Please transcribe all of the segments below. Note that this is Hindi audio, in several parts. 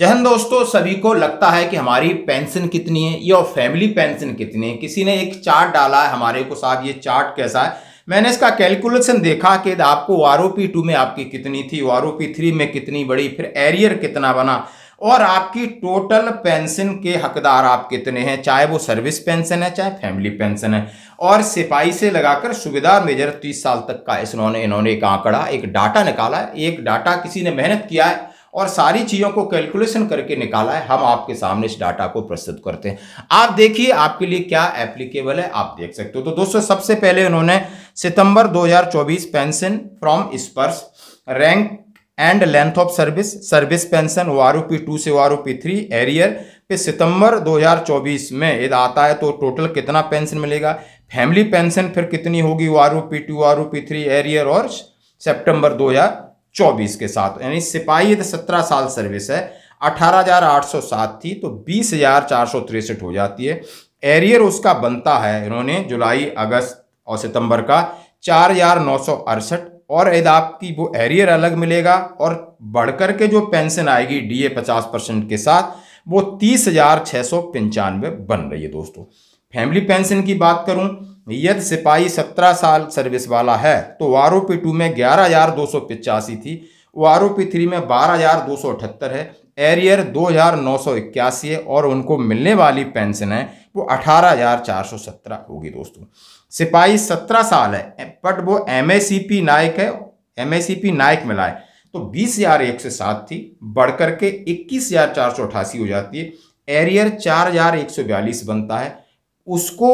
जहन दोस्तों सभी को लगता है कि हमारी पेंशन कितनी है या फैमिली पेंशन कितनी है किसी ने एक चार्ट डाला है हमारे को साहब ये चार्ट कैसा है मैंने इसका कैलकुलेशन देखा कि आपको आर ओ पी टू में आपकी कितनी थी आर ओ पी थ्री में कितनी बड़ी फिर एरियर कितना बना और आपकी टोटल पेंशन के हकदार आप कितने हैं चाहे वो सर्विस पेंशन है चाहे फैमिली पेंशन है और सिपाही से लगाकर सुविधा मेजर तीस साल तक का इस इन्होंने इन्होंने एक आंकड़ा एक डाटा निकाला एक डाटा किसी ने मेहनत किया है और सारी चीज़ों को कैलकुलेशन करके निकाला है हम आपके सामने इस डाटा को प्रस्तुत करते हैं आप देखिए आपके लिए क्या एप्लीकेबल है आप देख सकते हो तो दोस्तों सबसे पहले उन्होंने सितंबर 2024 pension from Sparsh rank and length of service service pension O R P two से O R P three arrear पे सितंबर 2024 में यदि आता है तो टोटल कितना पेंशन मिलेगा फैमिली पेंशन फिर कितनी होगी O R P two R P three arrear और सितंबर हजार चौबीस के साथ यानी सिपाही सत्रह साल सर्विस है अठारह हजार आठ सौ सात थी तो बीस हजार चार सौ तिरसठ हो जाती है एरियर उसका बनता है इन्होंने जुलाई अगस्त और सितंबर का चार हजार नौ सौ अड़सठ और यदि आपकी वो एरियर अलग मिलेगा और बढ़कर के जो पेंशन आएगी डीए पचास परसेंट के साथ वो तीस हजार छः सौ पंचानवे बन रही है दोस्तों फैमिली पेंशन की बात करूं यदि सिपाही सत्रह साल सर्विस वाला है तो आर ओ पी टू में ग्यारह हजार दो सौ पिचासी थी आर ओ पी थ्री में बारह हजार दो सौ अठहत्तर है एरियर दो हजार नौ सौ इक्यासी है और उनको मिलने वाली पेंशन है वो अठारह हजार चार सौ सत्रह होगी दोस्तों सिपाही सत्रह साल है बट वो एम सी पी नायक है एम नायक मिला है तो बीस हजार एक सौ सात थी बढ़ करके इक्कीस हजार चार सौ अठासी हो जाती है एरियर चार हजार एक सौ बयालीस बनता है उसको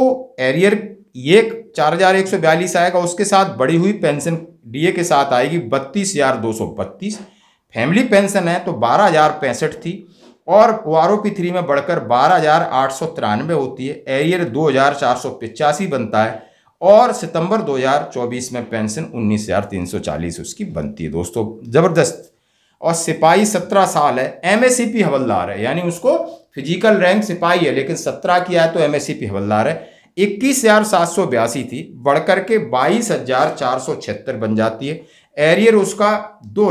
एरियर एक चार हजार एक सौ बयालीस आएगा उसके साथ बढ़ी हुई पेंशन डीए के साथ आएगी बत्तीस हजार दो सौ बत्तीस फैमिली पेंशन है तो बारह हजार पैंसठ थी और O R O P three में बढ़कर बारह हजार आठ सौ तिरानवे होती है एरियर दो हजार चार सौ पिचासी बनता है और सितंबर 2024 में पेंशन 19,340 उसकी बनती है दोस्तों ज़बरदस्त और सिपाही 17 साल है एम हवलदार है यानी उसको फिजिकल रैंक सिपाही है लेकिन 17 किया है तो एम हवलदार है इक्कीस थी बढ़कर के बाईस बन जाती है एरियर उसका दो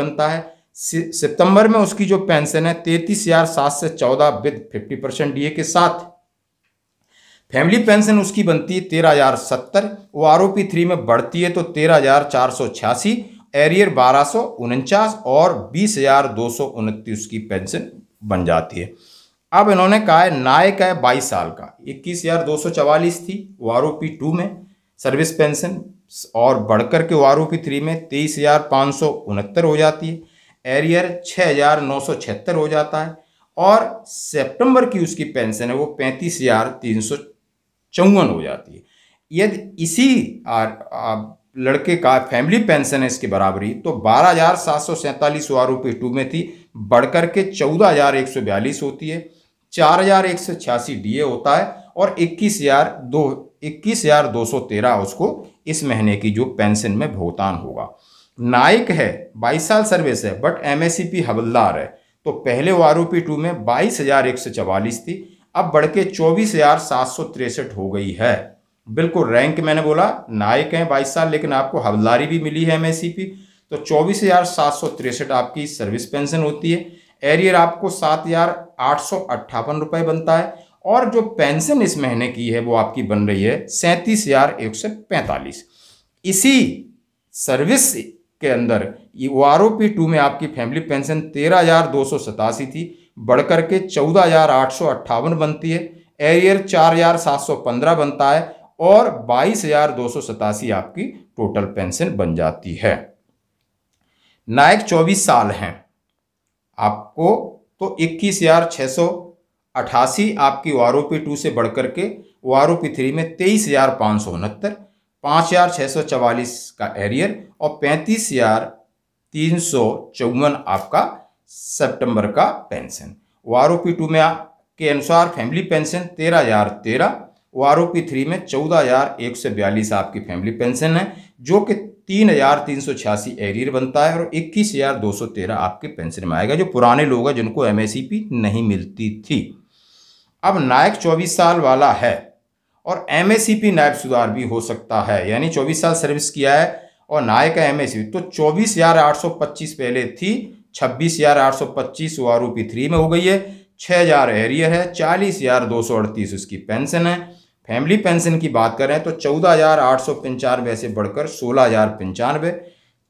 बनता है सितंबर में उसकी जो पेंशन है तैतीस हजार सात से चौदह विद फिफ्टी परसेंट डीए के साथ फैमिली पेंशन उसकी बनती है तेरह हजार सत्तर वो आर ओ पी थ्री में बढ़ती है तो तेरह हजार चार सौ छियासी एरियर बारह सौ उनचास और बीस हजार दो सौ उनतीस की पेंशन बन जाती है अब इन्होंने कहा है नायक है बाईस साल का इक्कीस हजार दो सौ चवालीस थी O R O P two में सर्विस पेंशन और बढ़कर के O R O P three में तेईस हजार पाँच सौ उनहत्तर हो जाती है एरियर छः हजार नौ सौ छिहत्तर हो जाता है और सितंबर की उसकी पेंशन है वो पैंतीस हजार तीन सौ चौवन हो जाती है यदि इसी आर, आ, लड़के का फैमिली पेंशन है इसके बराबरी तो बारह हजार सात सौ सैंतालीस पी टू में थी बढ़कर के चौदह हजार एक सौ बयालीस होती है चार हजार एक सौ छियासी डी होता है और इक्कीस हजार दो इक्कीस हजार दो सौ तेरह उसको इस महीने की जो पेंशन में भुगतान होगा नाइक है बाईस साल सर्विस है बट एम e हवलदार है तो पहले पी टू में बाईस हजार एक सौ चवालीस थी अब बढ़ के चौबीस हजार सात सौ तिरसठ हो गई है बिल्कुल रैंक मैंने बोला नायक हैं बाईस साल लेकिन आपको हवलदारी भी मिली है एम e तो चौबीस हजार सात सौ तिरसठ आपकी सर्विस पेंशन होती है एरियर आपको सात हजार आठ सौ अट्ठावन रुपये बनता है और जो पेंशन इस महीने की है वो आपकी बन रही है सैंतीस हजार एक सौ पैंतालीस इसी सर्विस के अंदर वो आर पी टू में आपकी फैमिली पेंशन तेरह हजार दो सौ सतासी थी बढ़कर के चौदह हजार आठ सौ अट्ठावन बनती है एरियर चार हजार सात सौ पंद्रह बनता है और बाईस हजार दो सौ सतासी आपकी टोटल पेंशन बन जाती है नायक चौबीस साल हैं आपको तो इक्कीस हज़ार छः सौ अठासी आपकी O R O P two से बढ़ कर के O R O P three में तेईस हज़ार पाँच सौ उनहत्तर पाँच हज़ार छः सौ चवालीस का एरियर और पैंतीस हज़ार तीन सौ चौवन आपका सितंबर का pension O R O P two में के अनुसार फैमिली पेंशन तेरह हज़ार तेरह O R O P three में चौदह हज़ार एक सौ बयालीस आपकी फैमिली पेंशन है जो कि तीन हज़ार तीन सौ छियासी एरियर बनता है और इक्कीस हज़ार दो सौ तेरह आपके पेंशन में आएगा जो पुराने लोग हैं जिनको एम नहीं मिलती थी अब नायक चौबीस साल वाला है और एम नायब सुधार भी हो सकता है यानी चौबीस साल सर्विस किया है और नायक है एम तो चौबीस हज़ार आठ सौ पच्चीस पहले थी छब्बीस हज़ार आठ सौ पच्चीस वारू आर पी थ्री में हो गई है छः हज़ार एरियर है चालीस हज़ार दो सौ अड़तीस उसकी पेंशन है फैमिली पेंशन की बात करें तो चौदह हज़ार आठ सौ पंचानवे से बढ़कर सोलह हज़ार पंचानवे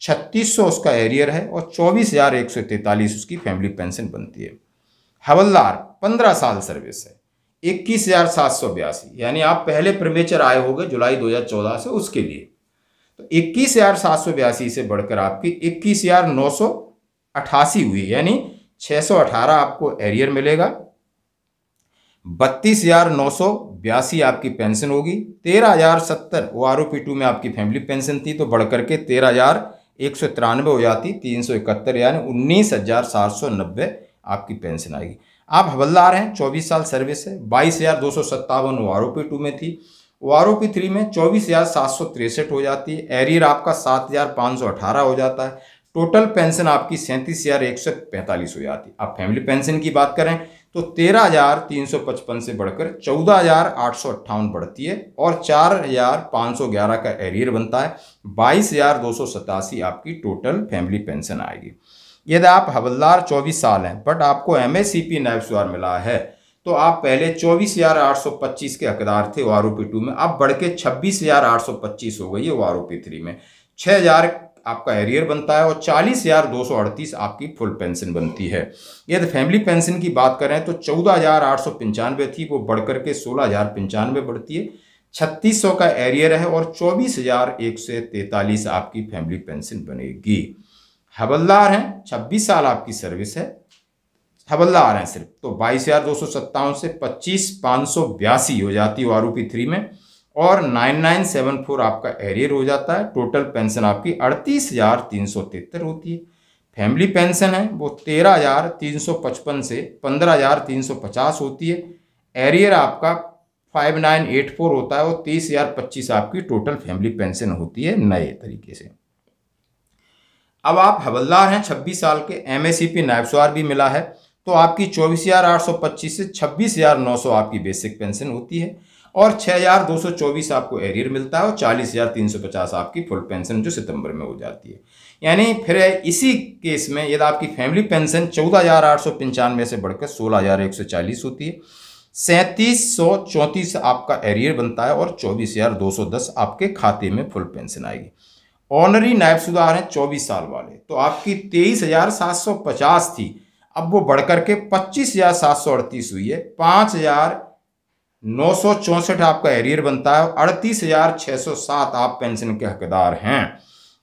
छत्तीस सौ उसका एरियर है और चौबीस हज़ार एक सौ तैंतालीस उसकी फैमिली पेंशन बनती है हवलदार पंद्रह साल सर्विस है इक्कीस हज़ार सात सौ बयासी यानी आप पहले प्रमेचर आए होंगे जुलाई दो हज़ार चौदह से उसके लिए तो इक्कीस हज़ार सात सौ बयासी से बढ़कर आपकी इक्कीस हज़ार नौ सौ अठासी हुई यानी छः सौ अठारह आपको एरियर मिलेगा बत्तीस हज़ार नौ सौ बयासी आपकी पेंशन होगी तेरह हज़ार सत्तर O R O P two में आपकी फैमिली पेंशन थी तो बढ़ करके तेरह हज़ार एक सौ तिरानवे हो जाती तीन सौ इकहत्तर यानी उन्नीस हज़ार सात सौ नब्बे आपकी पेंशन आएगी आप हवलदार हैं चौबीस साल सर्विस है बाईस हज़ार दो सौ सत्तावन O R O P two में थी O R O P three में चौबीस हज़ार सात सौ तिरसठ हो जाती है एरियर आपका सात हज़ार पाँच सौ अठारह हो जाता है टोटल पेंशन आपकी सैंतीस हज़ार एक सौ पैंतालीस हो जाती आप फैमिली पेंशन की बात करें तो तेरह हज़ार तीन सौ पचपन से बढ़कर चौदह हज़ार आठ सौ अट्ठावन बढ़ती है और चार हज़ार पाँच सौ ग्यारह का एरियर बनता है बाईस हज़ार दो सौ सतासी आपकी टोटल फैमिली पेंशन आएगी यदि आप हवलदार चौबीस साल हैं बट आपको एम एस सी पी नायब सुधार मिला है तो आप पहले चौबीस हज़ार आठ सौ पच्चीस के हकदार थे O R O P two में अब बढ़ के छब्बीस हज़ार आठ सौ पच्चीस हो गई है O R O P three में छः हज़ार आपका एरियर बनता है और चालीस हज़ार दो सौ अड़तीस आपकी फुल पेंशन बनती है यदि फैमिली पेंशन की बात करें तो चौदह हज़ार आठ सौ पंचानवे थी वो बढ़कर के सोलह हज़ार पंचानवे बढ़ती है छत्तीस सौ का एरियर है और चौबीस हज़ार एक सौ तैंतालीस आपकी फैमिली पेंशन बनेगी हवलदार हैं छब्बीस साल आपकी सर्विस है हवलदार हैं सिर्फ तो बाईस हज़ार दो सौ सत्तावन से पच्चीस पाँच सौ बयासी हो जाती है आर थ्री में और 9974 आपका एरियर हो जाता है टोटल पेंशन आपकी अड़तीस हज़ार तीन सौ होती है फैमिली पेंशन है वो तेरह हज़ार तीन सौ पचपन से पंद्रह हज़ार तीन सौ पचास होती है एरियर आपका फाइव नाइन एट फोर होता है और तीस हज़ार पच्चीस आपकी टोटल फैमिली पेंशन होती है नए तरीके से अब आप हवलदार हैं छब्बीस साल के एम एस सी पी नायबसवार भी मिला है तो आपकी चौबीस हज़ार आठ सौ पच्चीस से छब्बीस हज़ार नौ सौ आपकी बेसिक पेंशन होती है और 6,224 आपको एरियर मिलता है और 40,350 आपकी फुल पेंशन जो सितंबर में हो जाती है यानी फिर इसी केस में यदि आपकी फैमिली पेंशन चौदह हज़ार आठ सौ पंचानवे से बढ़कर सोलह हज़ार एक सौ चालीस होती है सैंतीस सौ चौंतीस आपका एरियर बनता है और चौबीस हज़ार दो सौ दस आपके खाते में फुल पेंशन आएगी ऑनरी नायब सुधार हैं चौबीस साल वाले तो आपकी तेईस हज़ार सात सौ पचास थी अब वो बढ़कर के पच्चीस हज़ार सात सौ अड़तीस हुई है पाँच हज़ार नौ आपका एरियर बनता है और अड़तीस आप पेंशन के हकदार हैं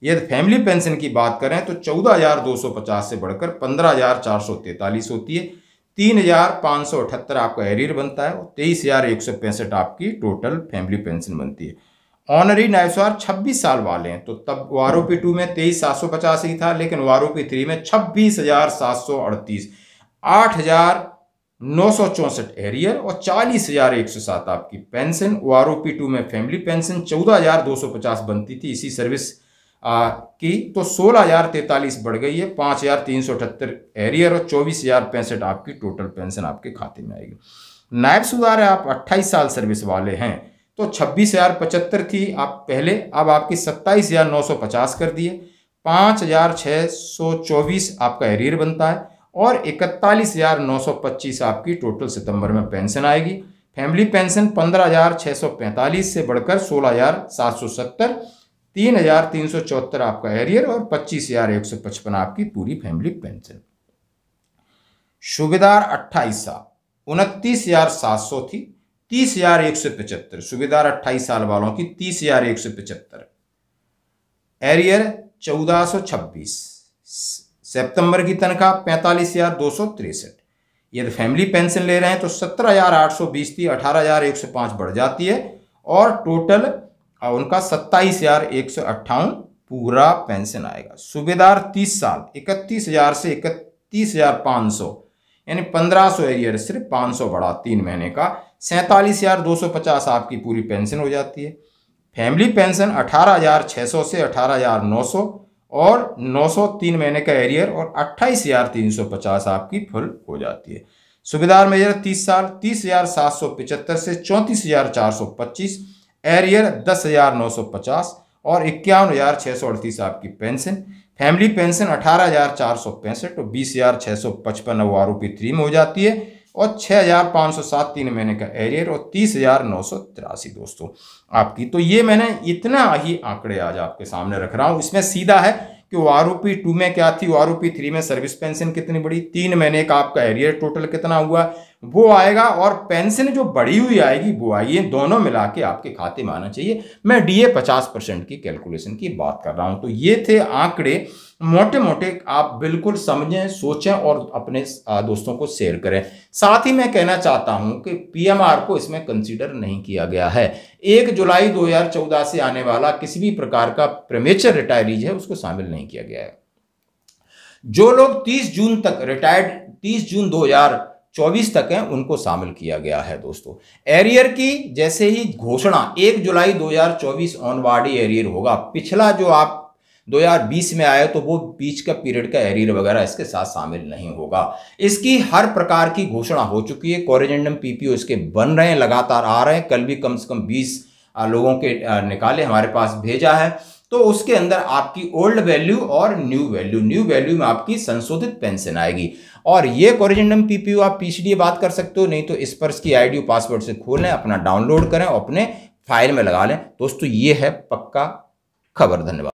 यदि फैमिली पेंशन की बात करें तो 14,250 से बढ़कर 15,443 होती है तीन हजार पाँच सौ अठहत्तर आपका एरियर बनता है और तेईस हजार एक सौ पैंसठ आपकी टोटल फैमिली पेंशन बनती है ऑनरी नायसवार छब्बीस साल वाले हैं तो तब वारो पी टू में तेईस सात सौ ही था लेकिन वारो पी थ्री में छब्बीस हजार सात सौ अड़तीस आठ हजार नौ सौ चौंसठ एरियर और चालीस हजार एक सौ सात आपकी pension O R O P two में फैमिली पेंशन चौदह हजार दो सौ पचास बनती थी इसी सर्विस आ, की तो सोलह हजार तैतालीस बढ़ गई है पाँच हजार तीन सौ अठहत्तर एरियर और चौबीस हजार पैंसठ आपकी टोटल पेंशन आपके खाते में आएगी नायब सुधार है आप अट्ठाईस साल सर्विस वाले हैं तो छब्बीस हजार पचहत्तर थी आप पहले अब आपकी सत्ताईस हजार नौ सौ पचास कर दिए पाँच हजार छः सौ चौबीस आपका एरियर बनता है और इकतालीस हज़ार नौ सौ पच्चीस आपकी टोटल सितंबर में पेंशन आएगी फैमिली पेंशन पंद्रह हज़ार सौ पैंतालीस से बढ़कर सोलह हज़ार सात सौ सत्तर तीन हज़ार तीन सौ चौहत्तर आपका एरियर और पच्चीस हज़ार एक सौ पचपन आपकी पूरी फैमिली पेंशन सूबेदार 28 साल उनतीस हज़ार सात सौ थी तीस हज़ार एक सौ पचहत्तर सूबेदार अट्ठाईस साल वालों की तीस हज़ार एक सौ पचहत्तर एरियर चौदह सौ छब्बीस सितंबर की तनख्वाह पैंतालीस हज़ार दो सौ तिरसठ यदि फैमिली पेंशन ले रहे हैं तो सत्रह हज़ार आठ सौ बीस थी अठारह हज़ार एक सौ पाँच बढ़ जाती है और टोटल उनका सत्ताईस हज़ार एक सौ अट्ठावन पूरा पेंशन आएगा सूबेदार तीस साल इकतीस हज़ार से इकतीस हज़ार पाँच सौ यानी पंद्रह सौ एरियर सिर्फ पाँच सौ बढ़ा तीन महीने का सैंतालीस हज़ार दो सौ पचास आपकी पूरी पेंशन हो जाती है फैमिली पेंशन अठारह हज़ार छः सौ से अठारह हज़ार नौ सौ और 903 महीने का एरियर और 28,350 आपकी फुल हो जाती है सुबेदार मेजर 30 साल तीस से 34,425 एरियर 10,950 और इक्यावन आपकी पेंशन फैमिली पेंशन अठारह हज़ार चार सौ पैंसठ और बीस हज़ार छः सौ पचपन अब थ्री में हो जाती है और छः हज़ार पाँच सौ सात तीन महीने का एरियर और तीस हज़ार नौ सौ तिरासी दोस्तों आपकी तो ये मैंने इतना ही आंकड़े आज आपके सामने रख रहा हूँ इसमें सीधा है कि ओ आर टू में क्या थी ओ आर थ्री में सर्विस पेंशन कितनी बड़ी तीन महीने का आपका एरियर टोटल कितना हुआ वो आएगा और पेंशन जो बढ़ी हुई आएगी वो आएगी दोनों मिला के आपके खाते में आना चाहिए मैं डीए पचास परसेंट की कैलकुलेशन की बात कर रहा हूं तो ये थे आंकड़े मोटे मोटे आप बिल्कुल समझें सोचें और अपने दोस्तों को शेयर करें साथ ही मैं कहना चाहता हूं कि पीएमआर को इसमें कंसीडर नहीं किया गया है एक जुलाई 2014 से आने वाला किसी भी प्रकार का प्रेमेचर रिटायरीज है उसको शामिल नहीं किया गया है जो लोग 30 जून तक रिटायर्ड 30 जून हजार चौबीस तक हैं उनको शामिल किया गया है दोस्तों एरियर की जैसे ही घोषणा एक जुलाई 2024 ऑनवर्ड ही एरियर होगा पिछला जो आप 2020 में आया तो वो बीच का पीरियड का एरियर वगैरह इसके साथ शामिल नहीं होगा इसकी हर प्रकार की घोषणा हो चुकी है कॉरिजेंडम पीपीओ इसके बन रहे हैं लगातार आ रहे हैं कल भी कम से कम बीस लोगों के निकाले हमारे पास भेजा है तो उसके अंदर आपकी ओल्ड वैल्यू और न्यू वैल्यू न्यू वैल्यू में आपकी संशोधित पेंशन आएगी और ये कोरिजेंडम पीपीओ आप पीसीडी बात कर सकते हो नहीं तो स्पर्श की आई पासवर्ड से खोलें अपना डाउनलोड करें और अपने फाइल में लगा लें दोस्तों ये है पक्का खबर धन्यवाद